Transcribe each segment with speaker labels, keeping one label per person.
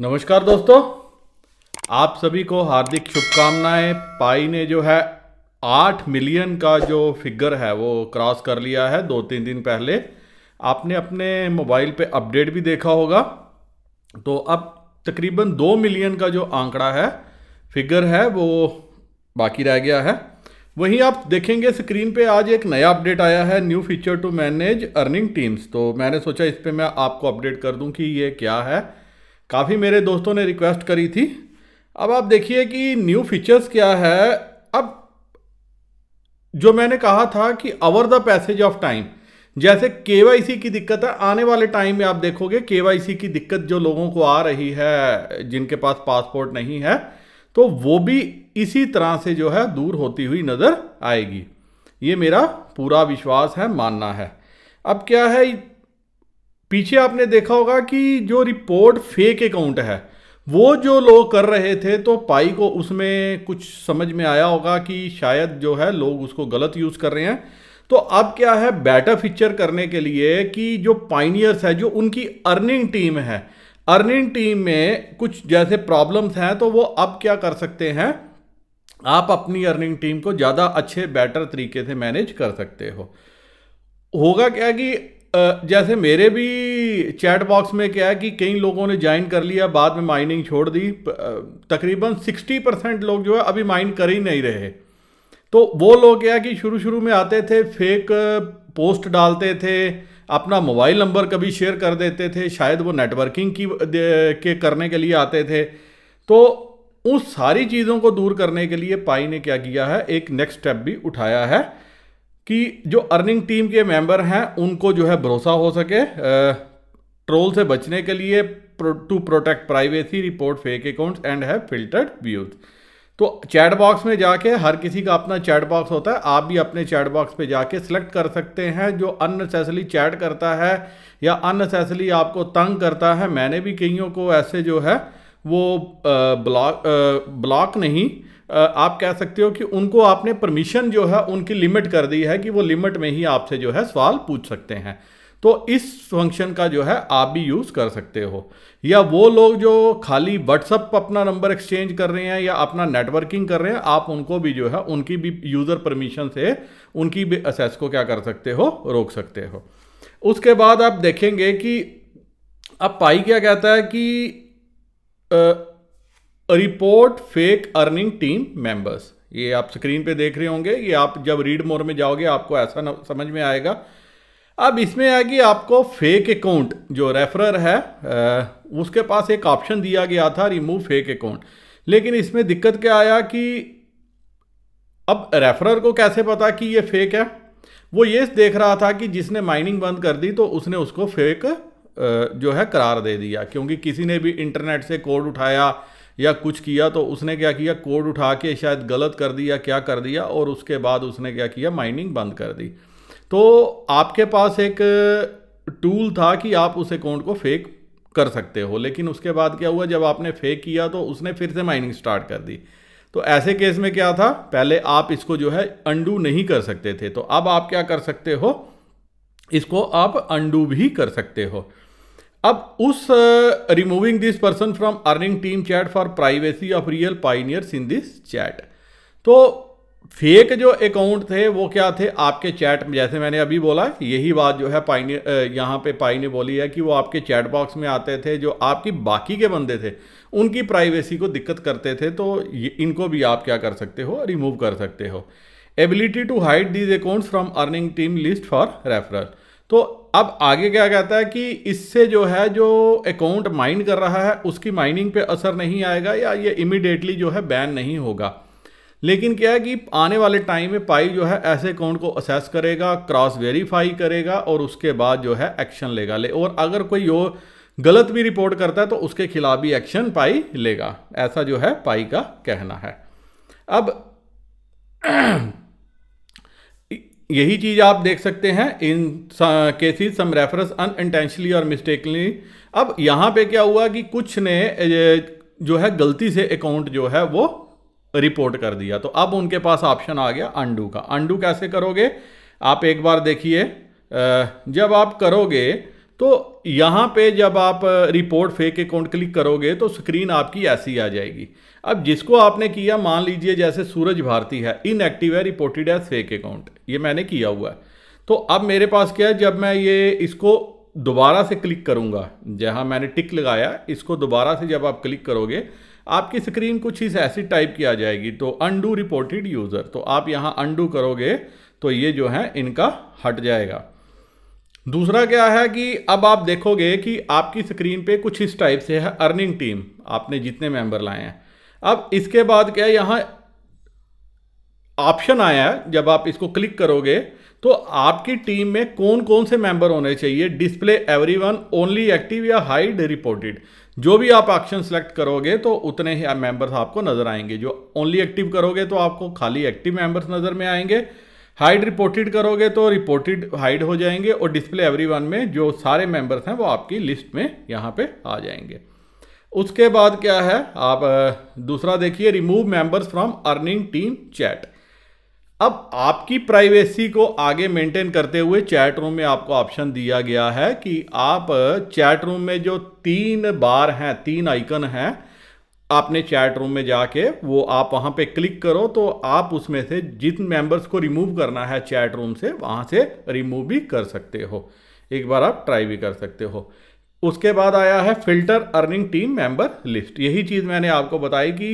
Speaker 1: नमस्कार दोस्तों आप सभी को हार्दिक शुभकामनाएं पाई ने जो है आठ मिलियन का जो फिगर है वो क्रॉस कर लिया है दो तीन दिन पहले आपने अपने मोबाइल पे अपडेट भी देखा होगा तो अब तकरीबन दो मिलियन का जो आंकड़ा है फिगर है वो बाकी रह गया है वहीं आप देखेंगे स्क्रीन पे आज एक नया अपडेट आया है new feature to manage earning teams तो मैंने सोचा इस पर मैं आपको अपडेट कर दूँ कि ये क्या है काफ़ी मेरे दोस्तों ने रिक्वेस्ट करी थी अब आप देखिए कि न्यू फीचर्स क्या है अब जो मैंने कहा था कि over the passage of time जैसे के की दिक्कत है आने वाले टाइम में आप देखोगे के की दिक्कत जो लोगों को आ रही है जिनके पास पासपोर्ट नहीं है तो वो भी इसी तरह से जो है दूर होती हुई नज़र आएगी ये मेरा पूरा विश्वास है मानना है अब क्या है पीछे आपने देखा होगा कि जो रिपोर्ट फेक अकाउंट है वो जो लोग कर रहे थे तो पाई को उसमें कुछ समझ में आया होगा कि शायद जो है लोग उसको गलत यूज़ कर रहे हैं तो अब क्या है बेटर फीचर करने के लिए कि जो पाइनियर्स है जो उनकी अर्निंग टीम है अर्निंग टीम में कुछ जैसे प्रॉब्लम्स हैं तो वो अब क्या कर सकते हैं आप अपनी अर्निंग टीम को ज़्यादा अच्छे बेटर तरीके से मैनेज कर सकते हो होगा क्या कि जैसे मेरे भी चैट बॉक्स में क्या है कि कई लोगों ने ज्वाइन कर लिया बाद में माइनिंग छोड़ दी तकरीबन 60 परसेंट लोग जो है अभी माइन कर ही नहीं रहे तो वो लोग क्या कि शुरू शुरू में आते थे फेक पोस्ट डालते थे अपना मोबाइल नंबर कभी शेयर कर देते थे शायद वो नेटवर्किंग की के करने के लिए आते थे तो उस सारी चीज़ों को दूर करने के लिए पाई ने क्या किया है एक नेक्स्ट स्टेप भी उठाया है कि जो अर्निंग टीम के मेंबर हैं उनको जो है भरोसा हो सके ट्रोल से बचने के लिए to protect privacy report fake accounts and have filtered views तो चैट बॉक्स में जाके हर किसी का अपना चैट बॉक्स होता है आप भी अपने चैट बॉक्स पे जाके सेलेक्ट कर सकते हैं जो अननेसेसरी चैट करता है या अननेसेसरी आपको तंग करता है मैंने भी कईयों को ऐसे जो है वो ब्लॉक ब्लॉक नहीं आप कह सकते हो कि उनको आपने परमिशन जो है उनकी लिमिट कर दी है कि वो लिमिट में ही आपसे जो है सवाल पूछ सकते हैं तो इस फंक्शन का जो है आप भी यूज़ कर सकते हो या वो लोग जो खाली व्हाट्सअप अपना नंबर एक्सचेंज कर रहे हैं या अपना नेटवर्किंग कर रहे हैं आप उनको भी जो है उनकी भी यूज़र परमिशन से उनकी भी असेस को क्या कर सकते हो रोक सकते हो उसके बाद आप देखेंगे कि अब पाई क्या कहता है कि आ, report fake earning team members ये आप स्क्रीन पे देख रहे होंगे ये आप जब रीड मोर में जाओगे आपको ऐसा समझ में आएगा अब इसमें है कि आपको फेक अकाउंट जो रेफरर है उसके पास एक ऑप्शन दिया गया था रिमूव फेक अकाउंट लेकिन इसमें दिक्कत क्या आया कि अब रेफरर को कैसे पता कि ये फेक है वो ये देख रहा था कि जिसने माइनिंग बंद कर दी तो उसने उसको फेक जो है करार दे दिया क्योंकि किसी ने भी इंटरनेट से कोड उठाया या कुछ किया तो उसने क्या किया कोड उठा के शायद गलत कर दिया क्या कर दिया और उसके बाद उसने क्या किया माइनिंग बंद कर दी तो आपके पास एक टूल था कि आप उस अकाउंट को फेक कर सकते हो लेकिन उसके बाद क्या हुआ जब आपने फेक किया तो उसने फिर से माइनिंग स्टार्ट कर दी तो ऐसे केस में क्या था पहले आप इसको जो है अंडू नहीं कर सकते थे तो अब आप क्या कर सकते हो इसको आप अंडू भी कर सकते हो अब उस removing this person from earning team chat for privacy of real pioneers in this chat तो फेक जो अकाउंट थे वो क्या थे आपके चैट में जैसे मैंने अभी बोला यही बात जो है पाई ने यहाँ पे पाई ने बोली है कि वो आपके चैट बॉक्स में आते थे जो आपकी बाकी के बंदे थे उनकी प्राइवेसी को दिक्कत करते थे तो इनको भी आप क्या कर सकते हो रिमूव कर सकते हो ability to hide these accounts from earning team list for referral तो अब आगे क्या कहता है कि इससे जो है जो अकाउंट माइंड कर रहा है उसकी माइनिंग पे असर नहीं आएगा या ये इमिडिएटली जो है बैन नहीं होगा लेकिन क्या है कि आने वाले टाइम में पाई जो है ऐसे अकाउंट को असेस करेगा क्रॉस वेरीफाई करेगा और उसके बाद जो है एक्शन लेगा ले और अगर कोई यो गलत भी रिपोर्ट करता है तो उसके खिलाफ भी एक्शन पाई लेगा ऐसा जो है पाई का कहना है अब यही चीज़ आप देख सकते हैं इन केसेस सम रेफरेंस अन इंटेंशली और मिस्टेकली अब यहाँ पे क्या हुआ कि कुछ ने जो है गलती से अकाउंट जो है वो रिपोर्ट कर दिया तो अब उनके पास ऑप्शन आ गया अंडू का अंडू कैसे करोगे आप एक बार देखिए जब आप करोगे तो यहाँ पे जब आप रिपोर्ट फेक अकाउंट क्लिक करोगे तो स्क्रीन आपकी ऐसी आ जाएगी अब जिसको आपने किया मान लीजिए जैसे सूरज भारती है इनएक्टिव है रिपोर्टेड एज फेक अकाउंट ये मैंने किया हुआ है तो अब मेरे पास क्या है जब मैं ये इसको दोबारा से क्लिक करूँगा जहाँ मैंने टिक लगाया इसको दोबारा से जब आप क्लिक करोगे आपकी स्क्रीन कुछ इस ऐसी टाइप की आ जाएगी तो अनडू रिपोर्टेड यूज़र तो आप यहाँ अनडू करोगे तो ये जो है इनका हट जाएगा दूसरा क्या है कि अब आप देखोगे कि आपकी स्क्रीन पे कुछ इस टाइप से है अर्निंग टीम आपने जितने मेंबर लाए हैं अब इसके बाद क्या यहाँ ऑप्शन आया है जब आप इसको क्लिक करोगे तो आपकी टीम में कौन कौन से मेंबर होने चाहिए डिस्प्ले एवरीवन ओनली एक्टिव या हाइड रिपोर्टेड जो भी आप ऑप्शन सेलेक्ट करोगे तो उतने ही मेंबर्स आपको नजर आएंगे जो ओनली एक्टिव करोगे तो आपको खाली एक्टिव मेंबर्स नजर में आएंगे हाइड रिपोर्टेड करोगे तो रिपोर्टेड हाइड हो जाएंगे और डिस्प्ले एवरी वन में जो सारे मेंबर्स हैं वो आपकी लिस्ट में यहाँ पे आ जाएंगे उसके बाद क्या है आप दूसरा देखिए remove members from earning team chat अब आपकी प्राइवेसी को आगे मेंटेन करते हुए चैट रूम में आपको ऑप्शन दिया गया है कि आप चैट रूम में जो तीन बार हैं तीन आइकन हैं आपने चैट रूम में जाके वो आप वहाँ पे क्लिक करो तो आप उसमें से जिन मेंबर्स को रिमूव करना है चैट रूम से वहाँ से रिमूव भी कर सकते हो एक बार आप ट्राई भी कर सकते हो उसके बाद आया है filter earning team member list यही चीज़ मैंने आपको बताई कि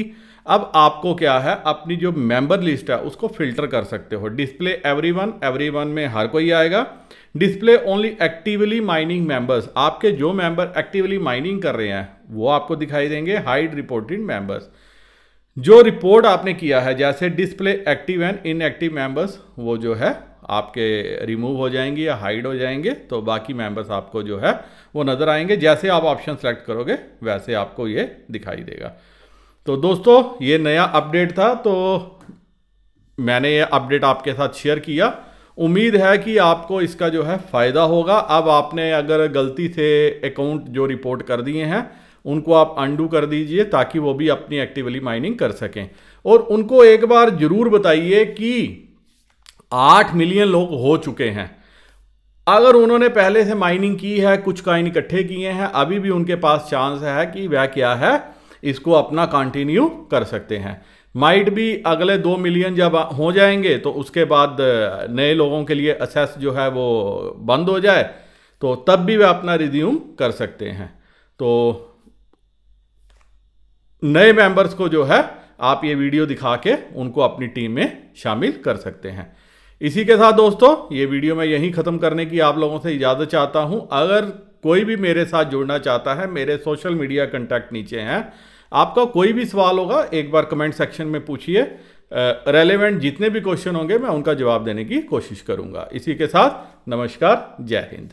Speaker 1: अब आपको क्या है अपनी जो मेंबर लिस्ट है उसको फिल्टर कर सकते हो डिस्प्ले एवरीवन एवरीवन में हर कोई आएगा display only actively mining members आपके जो मेंबर एक्टिवली माइनिंग कर रहे हैं वो आपको दिखाई देंगे हाइड रिपोर्टेड मेंबर्स जो रिपोर्ट आपने किया है जैसे display active and inactive members वो जो है आपके रिमूव हो जाएंगे या हाइड हो जाएंगे तो बाकी मेंबर्स आपको जो है वो नज़र आएंगे जैसे आप ऑप्शन सेलेक्ट करोगे वैसे आपको ये दिखाई देगा तो दोस्तों ये नया अपडेट था तो मैंने ये अपडेट आपके साथ शेयर किया उम्मीद है कि आपको इसका जो है फ़ायदा होगा अब आपने अगर गलती से अकाउंट जो रिपोर्ट कर दिए हैं उनको आप अंडू कर दीजिए ताकि वो भी अपनी एक्टिवली माइनिंग कर सकें और उनको एक बार ज़रूर बताइए कि आठ मिलियन लोग हो चुके हैं अगर उन्होंने पहले से माइनिंग की है कुछ काइन इकट्ठे किए हैं अभी भी उनके पास चांस है कि वह क्या है इसको अपना कंटिन्यू कर सकते हैं माइट भी अगले दो मिलियन जब हो जाएंगे तो उसके बाद नए लोगों के लिए असेस जो है वो बंद हो जाए तो तब भी वे अपना रिज्यूम कर सकते हैं तो नए मेंबर्स को जो है आप ये वीडियो दिखा के उनको अपनी टीम में शामिल कर सकते हैं इसी के साथ दोस्तों ये वीडियो मैं यहीं ख़त्म करने की आप लोगों से इजाज़त चाहता हूँ अगर कोई भी मेरे साथ जुड़ना चाहता है मेरे सोशल मीडिया कंटैक्ट नीचे हैं आपका कोई भी सवाल होगा एक बार कमेंट सेक्शन में पूछिए रेलेवेंट जितने भी क्वेश्चन होंगे मैं उनका जवाब देने की कोशिश करूंगा इसी के साथ नमस्कार जय हिंद